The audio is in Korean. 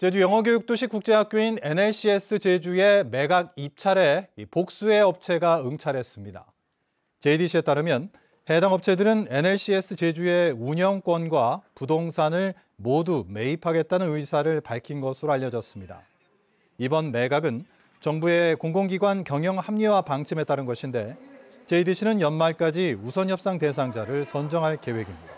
제주 영어교육도시 국제학교인 NLCS 제주의 매각 입찰에 복수의 업체가 응찰했습니다. JDC에 따르면 해당 업체들은 NLCS 제주의 운영권과 부동산을 모두 매입하겠다는 의사를 밝힌 것으로 알려졌습니다. 이번 매각은 정부의 공공기관 경영 합리화 방침에 따른 것인데 JDC는 연말까지 우선 협상 대상자를 선정할 계획입니다.